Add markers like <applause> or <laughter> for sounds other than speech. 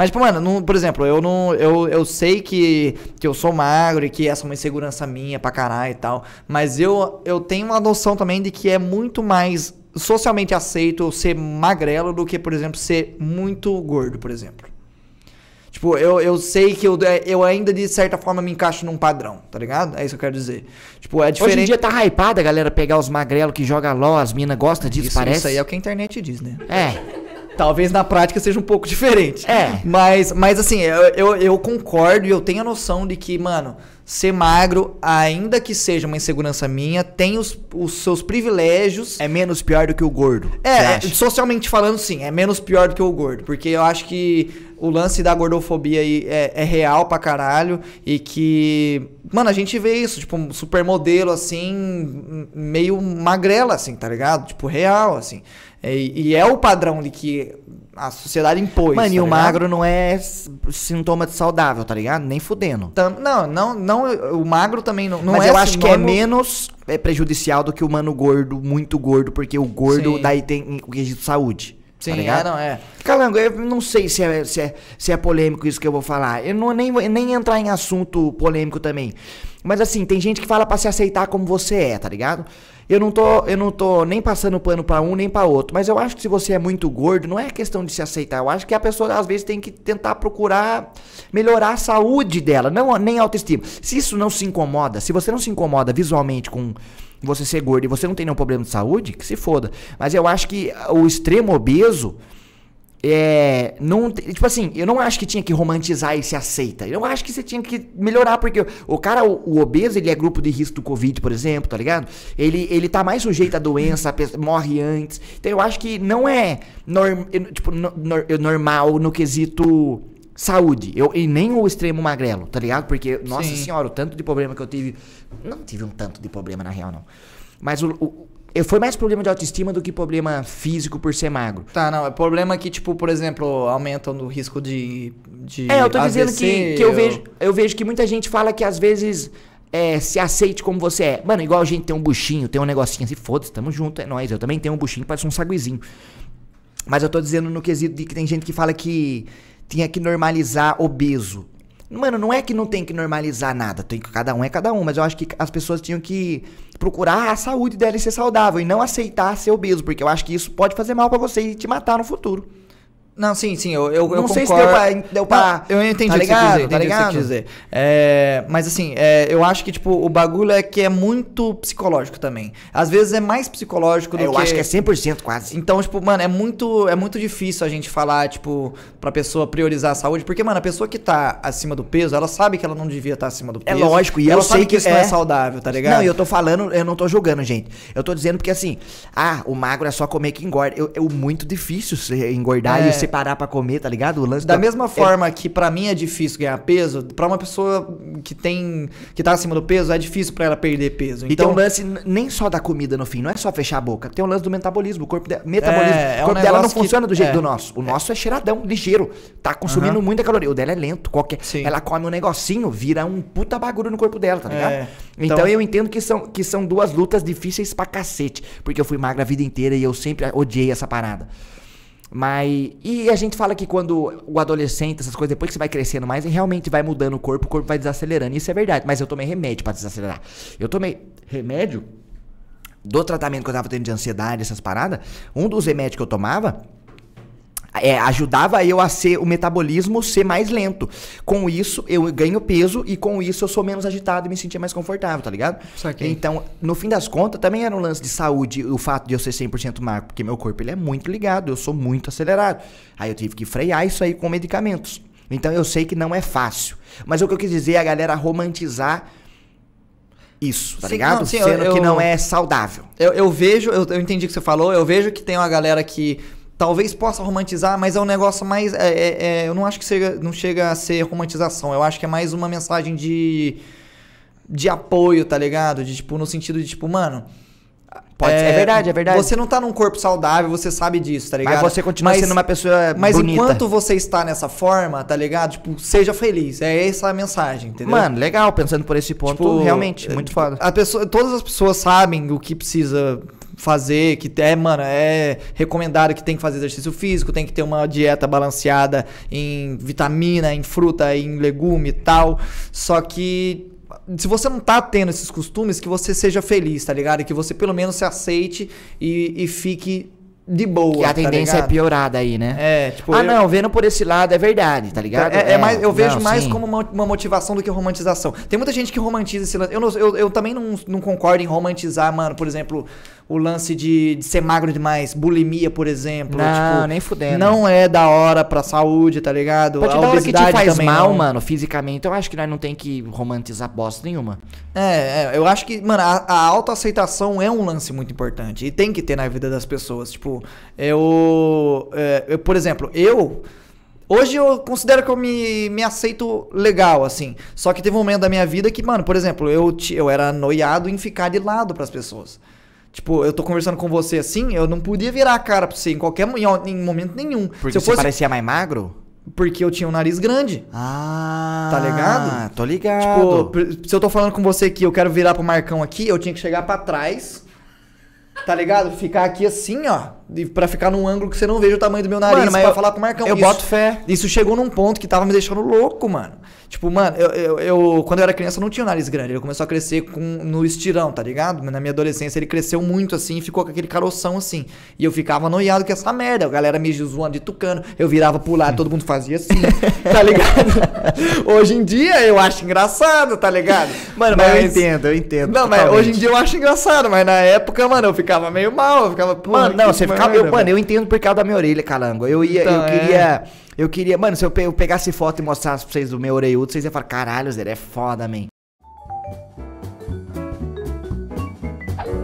Mas, tipo, mano, não, por exemplo, eu não. Eu, eu sei que, que eu sou magro e que essa é uma insegurança minha pra caralho e tal. Mas eu, eu tenho uma noção também de que é muito mais socialmente aceito ser magrelo do que, por exemplo, ser muito gordo, por exemplo. Tipo, eu, eu sei que eu, é, eu ainda de certa forma me encaixo num padrão, tá ligado? É isso que eu quero dizer. Tipo, é diferente. Hoje em dia tá hypada a galera pegar os magrelos que joga LOL, as minas gostam disso, isso, parece. Isso aí é o que a internet diz, né? É. Talvez na prática seja um pouco diferente. É. Mas, mas assim, eu, eu, eu concordo e eu tenho a noção de que, mano, ser magro, ainda que seja uma insegurança minha, tem os, os seus privilégios. É menos pior do que o gordo. É, é, socialmente falando, sim, é menos pior do que o gordo. Porque eu acho que o lance da gordofobia aí é, é real pra caralho. E que. Mano, a gente vê isso, tipo, um supermodelo, assim, meio magrela, assim, tá ligado? Tipo, real, assim. E, é, e é o padrão de que a sociedade impôs. Mano, tá e o magro não é sintoma de saudável, tá ligado? Nem fudendo. Tam, não, não, não, o magro também não, não Mas é eu acho que é menos é, prejudicial do que o mano gordo, muito gordo, porque o gordo Sim. daí tem o quesito saúde. Tá Sim, tá é, não é. Calango, eu não sei se é, se é, se é polêmico isso que eu vou falar. Eu não nem, nem entrar em assunto polêmico também. Mas assim, tem gente que fala para se aceitar como você é, tá ligado? Eu não tô, eu não tô nem passando pano para um nem para outro, mas eu acho que se você é muito gordo, não é questão de se aceitar. Eu acho que a pessoa às vezes tem que tentar procurar melhorar a saúde dela, não nem a autoestima. Se isso não se incomoda, se você não se incomoda visualmente com você ser gordo e você não tem nenhum problema de saúde, que se foda. Mas eu acho que o extremo obeso é, não, tipo assim, eu não acho que tinha que romantizar esse aceita. Eu acho que você tinha que melhorar, porque o cara, o, o, obeso, ele é grupo de risco do Covid, por exemplo, tá ligado? Ele, ele tá mais sujeito à doença, morre antes. Então eu acho que não é norm, tipo, no, no, normal no quesito saúde. Eu, e nem o extremo magrelo, tá ligado? Porque, nossa Sim. senhora, o tanto de problema que eu tive. Não tive um tanto de problema, na real, não. Mas o foi mais problema de autoestima do que problema físico por ser magro. Tá, não. É problema que, tipo, por exemplo, aumentam o risco de. de é, eu tô dizendo que, que eu... eu, vejo, eu vejo que muita gente fala que às vezes. É, se aceite como você é. Mano, igual a gente tem um buchinho, tem um negocinho assim, foda-se, tamo junto, é nóis. Eu também tenho um buchinho que parece um saguizinho. Mas eu tô dizendo no quesito de que tem gente que fala que tinha que normalizar obeso. Mano, não é que não tem que normalizar nada, tem que cada um é cada um, mas eu acho que as pessoas tinham que procurar a saúde dela e ser saudável e não aceitar ser obeso, porque eu acho que isso pode fazer mal para você e te matar no futuro. Não, sim, sim, eu, eu, não eu sei se deu pra, deu pra. eu entendi tá ligado, dizer, tá ligado? dizer. É, mas assim, é, eu acho que, tipo, o bagulho é que é muito psicológico também. Às vezes é mais psicológico é, do eu que. Eu acho que é 100% quase. Então, tipo, mano, é muito, é muito difícil a gente falar, tipo, pra pessoa priorizar a saúde, porque, mano, a pessoa que tá acima do peso, ela sabe que ela não devia estar tá acima do é peso. É lógico, e ela eu sabe que, que isso não é, é. saudável, tá ligado? Não, eu tô falando, eu não tô julgando, gente. Eu tô dizendo porque, assim, ah, o magro é só comer que engorda. Eu, eu é muito difícil engordar e ser parar pra comer, tá ligado? O lance da, da mesma é forma é... que pra mim é difícil ganhar peso, pra uma pessoa que tem. que tá acima do peso, é difícil pra ela perder peso. Então, o um lance nem só da comida no fim, não é só fechar a boca. Tem um lance do metabolismo. O corpo, metabolismo. É, é o corpo é um dela não funciona do jeito é. do nosso. O nosso é cheiradão, ligeiro. Tá consumindo uhum. muita caloria. O dela é lento, qualquer. Sim. Ela come um negocinho, vira um puta bagulho no corpo dela, tá ligado? Então, então eu entendo que são, que são duas lutas difíceis pra cacete. Porque eu fui magra a vida inteira e eu sempre odiei essa parada. Mas. E a gente fala que quando o adolescente, essas coisas, depois que você vai crescendo mais, realmente vai mudando o corpo, o corpo vai desacelerando. Isso é verdade. Mas eu tomei remédio para desacelerar. Eu tomei remédio do tratamento que eu tava tendo de ansiedade, essas paradas. Um dos remédios que eu tomava é, ajudava eu a ser o metabolismo ser mais lento. Com isso, eu ganho peso e com isso eu sou menos agitado e me sentia mais confortável, tá ligado? Saquei. Então, no fim das contas, também era um lance de saúde o fato de eu ser 100% magro, porque meu corpo ele é muito ligado, eu sou muito acelerado. Aí eu tive que frear isso aí com medicamentos. Então eu sei que não é fácil. Mas o que eu quis dizer é a galera romantizar isso, tá sim, ligado? Não, sim, Sendo eu, que não é saudável. Eu, eu vejo, eu, eu entendi o que você falou, eu vejo que tem uma galera que talvez possa romantizar, mas é um negócio mais. É, é, é, eu não acho que seja, não chega a ser romantização. Eu acho que é mais uma mensagem de. de apoio, tá ligado? De tipo, no sentido de tipo, mano. Pode é, é verdade, é verdade. Você não tá num corpo saudável, você sabe disso, tá ligado? Mas você continua mas, sendo uma pessoa mas bonita. Mas enquanto você está nessa forma, tá ligado? Tipo, seja feliz. É essa a mensagem, entendeu? Mano, legal, pensando por esse ponto, tipo, realmente, muito é, foda. A pessoa, todas as pessoas sabem o que precisa fazer, que é, mano, é recomendado que tem que fazer exercício físico, tem que ter uma dieta balanceada em vitamina, em fruta, em legume e tal. Só que se você não tá tendo esses costumes, que você seja feliz, tá ligado? Que você pelo menos se aceite e, e fique de boa. Que a tá tendência tá é piorada aí, né? É, tipo. Ah, eu... não, vendo por esse lado é verdade, tá ligado? É, é, é mais, eu vejo não, mais sim. como uma, uma, motivação do que romantização. Tem muita gente que romantiza esse lance. Eu, eu, eu também não, não concordo em romantizar, mano, por exemplo, o lance de, de ser magro demais, bulimia, por exemplo. Não, tipo, nem fudendo. Não é da hora pra saúde, tá ligado? Pode a obesidade hora que te faz mal, não. mano, fisicamente. Eu acho que nós não tem que romantizar bosta nenhuma. É, é eu acho que, mano, a, a autoaceitação é um lance muito importante. E tem que ter na vida das pessoas. Tipo, eu, é, eu por exemplo, eu... Hoje eu considero que eu me, me aceito legal, assim. Só que teve um momento da minha vida que, mano, por exemplo, eu, eu era noiado em ficar de lado para as pessoas. Tipo, eu tô conversando com você assim, eu não podia virar a cara pra você em qualquer em, em momento nenhum. Porque Se eu fosse... você parecia mais magro? Porque eu tinha um nariz grande. Ah. Tá ligado? Tô tipo, ligado. Tipo, se eu tô falando com você aqui, eu quero virar pro Marcão aqui, eu tinha que chegar para trás. Tá ligado? Ficar aqui assim, ó para ficar num ângulo que você não veja o tamanho do meu nariz para pra falar com o Marcão. Eu isso, boto fé. Isso chegou num ponto que tava me deixando louco, mano. Tipo, mano, eu, eu, eu, quando eu era criança eu não tinha o nariz grande. Ele começou a crescer com, no estirão, tá ligado? Na minha adolescência ele cresceu muito assim e ficou com aquele caroção assim. E eu ficava noiado com essa merda. A galera me zoando de tucano. Eu virava pro lado, todo mundo fazia assim, <laughs> tá ligado? hoje em dia eu acho engraçado, tá ligado? Mano, mas, mas eu entendo, eu entendo. Não, totalmente. mas hoje em dia eu acho engraçado, mas na época, mano, eu ficava meio mal. Eu ficava, mano, não, você fica acaba, eu, mano, eu entendo por causa da minha orelha, calango. Eu ia, então, eu é. queria. É. Eu queria. Mano, se eu, pegasse foto e mostrasse pra vocês o meu orelhudo, vocês iam falar, caralho, Zé, é foda, man.